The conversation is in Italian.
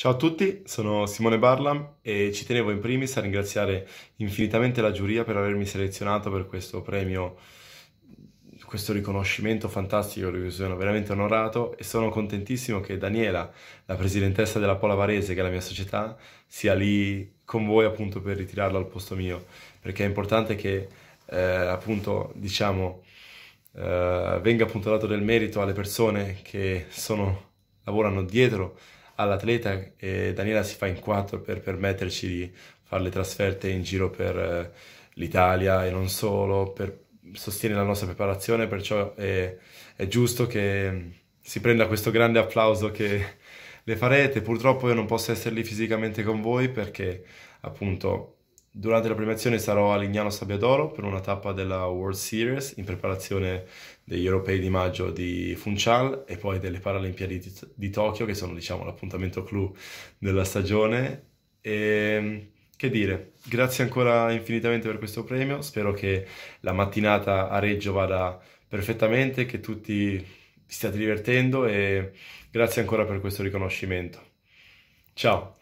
Ciao a tutti, sono Simone Barlam e ci tenevo in primis a ringraziare infinitamente la giuria per avermi selezionato per questo premio, questo riconoscimento fantastico di sono veramente onorato e sono contentissimo che Daniela, la presidentessa della Pola Varese, che è la mia società, sia lì con voi appunto per ritirarla al posto mio, perché è importante che eh, appunto diciamo eh, venga appunto dato del merito alle persone che sono, lavorano dietro all'atleta e Daniela si fa in quattro per permetterci di fare le trasferte in giro per eh, l'Italia e non solo, per sostiene la nostra preparazione, perciò è, è giusto che mm, si prenda questo grande applauso che le farete. Purtroppo io non posso essere lì fisicamente con voi perché appunto Durante la premiazione sarò a Lignano Sabbiadoro per una tappa della World Series in preparazione degli europei di maggio di Funchal e poi delle Paralimpiadi di, di Tokyo che sono diciamo l'appuntamento clou della stagione e ehm, che dire, grazie ancora infinitamente per questo premio, spero che la mattinata a Reggio vada perfettamente, che tutti vi stiate divertendo e grazie ancora per questo riconoscimento. Ciao!